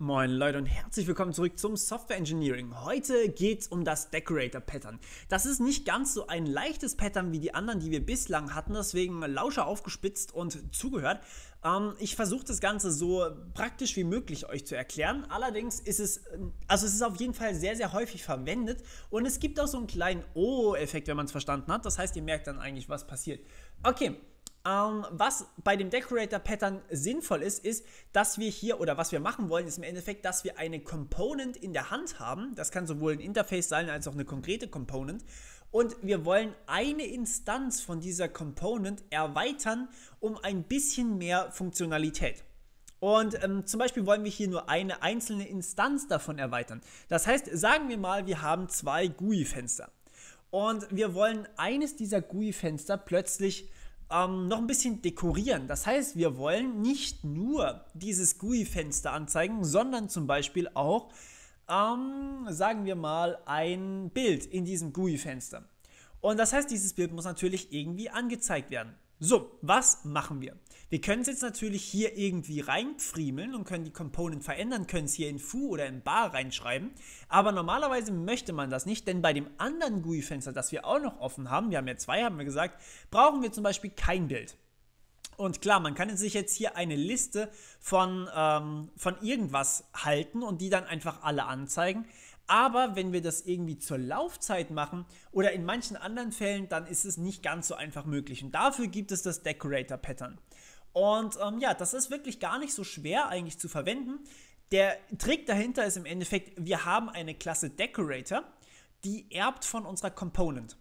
Moin Leute und herzlich willkommen zurück zum Software Engineering. Heute geht es um das Decorator Pattern. Das ist nicht ganz so ein leichtes Pattern wie die anderen, die wir bislang hatten, deswegen Lauscher aufgespitzt und zugehört. Ähm, ich versuche das Ganze so praktisch wie möglich euch zu erklären. Allerdings ist es, also es ist auf jeden Fall sehr, sehr häufig verwendet und es gibt auch so einen kleinen O-Effekt, wenn man es verstanden hat. Das heißt, ihr merkt dann eigentlich, was passiert. Okay, ähm, was bei dem Decorator Pattern sinnvoll ist, ist, dass wir hier oder was wir machen wollen, ist im Endeffekt, dass wir eine Component in der Hand haben. Das kann sowohl ein Interface sein als auch eine konkrete Component. Und wir wollen eine Instanz von dieser Component erweitern um ein bisschen mehr Funktionalität. Und ähm, zum Beispiel wollen wir hier nur eine einzelne Instanz davon erweitern. Das heißt, sagen wir mal, wir haben zwei GUI-Fenster. Und wir wollen eines dieser GUI-Fenster plötzlich ähm, noch ein bisschen dekorieren. Das heißt, wir wollen nicht nur dieses GUI-Fenster anzeigen, sondern zum Beispiel auch, ähm, sagen wir mal, ein Bild in diesem GUI-Fenster. Und das heißt, dieses Bild muss natürlich irgendwie angezeigt werden. So, was machen wir? Wir können es jetzt natürlich hier irgendwie reinpfriemeln und können die Component verändern, können es hier in Foo oder in Bar reinschreiben, aber normalerweise möchte man das nicht, denn bei dem anderen GUI-Fenster, das wir auch noch offen haben, wir haben ja zwei, haben wir gesagt, brauchen wir zum Beispiel kein Bild. Und klar, man kann sich jetzt hier eine Liste von, ähm, von irgendwas halten und die dann einfach alle anzeigen. Aber wenn wir das irgendwie zur Laufzeit machen oder in manchen anderen Fällen, dann ist es nicht ganz so einfach möglich. Und dafür gibt es das Decorator Pattern. Und ähm, ja, das ist wirklich gar nicht so schwer eigentlich zu verwenden. Der Trick dahinter ist im Endeffekt, wir haben eine Klasse Decorator, die erbt von unserer Component.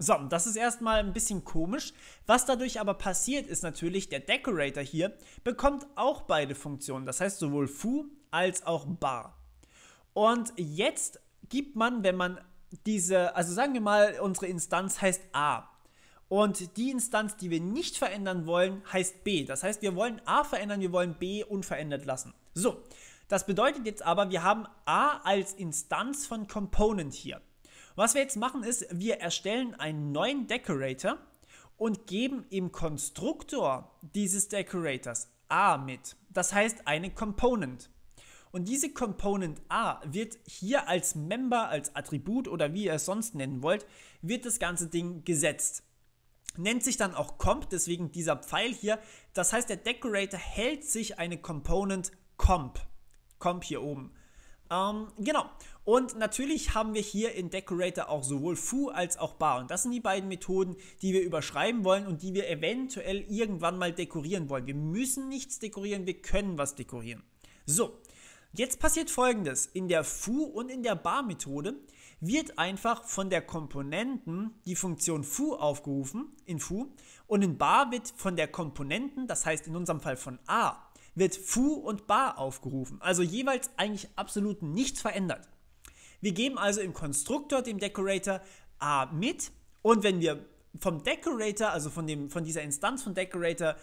So, das ist erstmal ein bisschen komisch. Was dadurch aber passiert, ist natürlich, der Decorator hier bekommt auch beide Funktionen. Das heißt sowohl foo als auch bar. Und jetzt gibt man, wenn man diese, also sagen wir mal, unsere Instanz heißt a. Und die Instanz, die wir nicht verändern wollen, heißt B. Das heißt, wir wollen A verändern, wir wollen B unverändert lassen. So, das bedeutet jetzt aber, wir haben A als Instanz von Component hier. Was wir jetzt machen ist, wir erstellen einen neuen Decorator und geben im Konstruktor dieses Decorators A mit. Das heißt eine Component. Und diese Component A wird hier als Member, als Attribut oder wie ihr es sonst nennen wollt, wird das ganze Ding gesetzt nennt sich dann auch Comp, deswegen dieser Pfeil hier. Das heißt, der Decorator hält sich eine Component Comp. Comp hier oben. Ähm, genau. Und natürlich haben wir hier in Decorator auch sowohl Foo als auch Bar. Und das sind die beiden Methoden, die wir überschreiben wollen und die wir eventuell irgendwann mal dekorieren wollen. Wir müssen nichts dekorieren, wir können was dekorieren. So, jetzt passiert folgendes. In der Foo und in der Bar-Methode wird einfach von der Komponenten die Funktion foo aufgerufen in foo und in bar wird von der Komponenten, das heißt in unserem Fall von a, wird foo und bar aufgerufen. Also jeweils eigentlich absolut nichts verändert. Wir geben also im Konstruktor dem Decorator a mit und wenn wir vom Decorator, also von, dem, von dieser Instanz von Decorator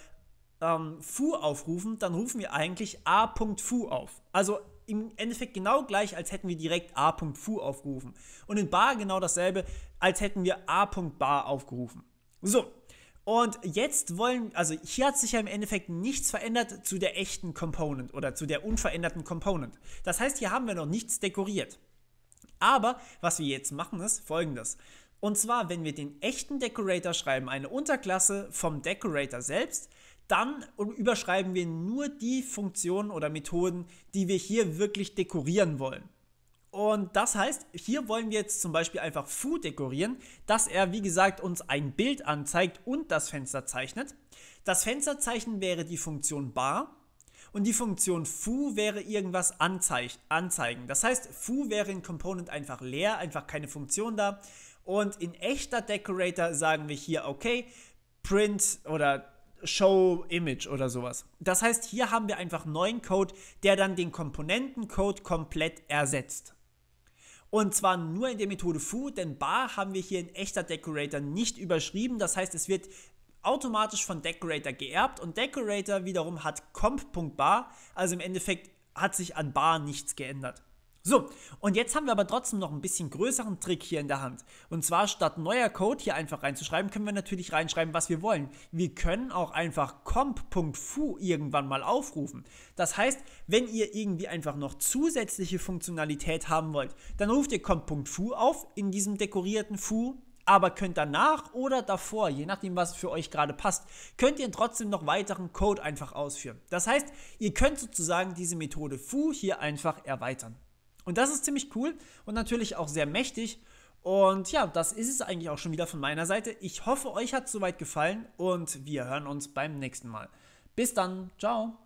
ähm, foo aufrufen, dann rufen wir eigentlich a.foo auf. Also im Endeffekt genau gleich, als hätten wir direkt a.fu aufgerufen. Und in bar genau dasselbe, als hätten wir a.bar aufgerufen. So. Und jetzt wollen, also hier hat sich ja im Endeffekt nichts verändert zu der echten Component oder zu der unveränderten Component. Das heißt, hier haben wir noch nichts dekoriert. Aber was wir jetzt machen ist folgendes. Und zwar, wenn wir den echten Decorator schreiben, eine Unterklasse vom Decorator selbst, dann überschreiben wir nur die Funktionen oder Methoden, die wir hier wirklich dekorieren wollen. Und das heißt, hier wollen wir jetzt zum Beispiel einfach Foo dekorieren, dass er, wie gesagt, uns ein Bild anzeigt und das Fenster zeichnet. Das Fensterzeichen wäre die Funktion Bar und die Funktion foo wäre irgendwas anzeigen. Das heißt, foo wäre in Component einfach leer, einfach keine Funktion da. Und in echter Decorator sagen wir hier, okay, print oder Show Image oder sowas. Das heißt, hier haben wir einfach neuen Code, der dann den Komponentencode komplett ersetzt. Und zwar nur in der Methode foo, denn bar haben wir hier in echter Decorator nicht überschrieben. Das heißt, es wird automatisch von Decorator geerbt und Decorator wiederum hat comp.bar, also im Endeffekt hat sich an bar nichts geändert. So, und jetzt haben wir aber trotzdem noch ein bisschen größeren Trick hier in der Hand. Und zwar statt neuer Code hier einfach reinzuschreiben, können wir natürlich reinschreiben, was wir wollen. Wir können auch einfach comp.foo irgendwann mal aufrufen. Das heißt, wenn ihr irgendwie einfach noch zusätzliche Funktionalität haben wollt, dann ruft ihr comp.foo auf in diesem dekorierten foo aber könnt danach oder davor, je nachdem, was für euch gerade passt, könnt ihr trotzdem noch weiteren Code einfach ausführen. Das heißt, ihr könnt sozusagen diese Methode foo hier einfach erweitern. Und das ist ziemlich cool und natürlich auch sehr mächtig. Und ja, das ist es eigentlich auch schon wieder von meiner Seite. Ich hoffe, euch hat es soweit gefallen und wir hören uns beim nächsten Mal. Bis dann, ciao.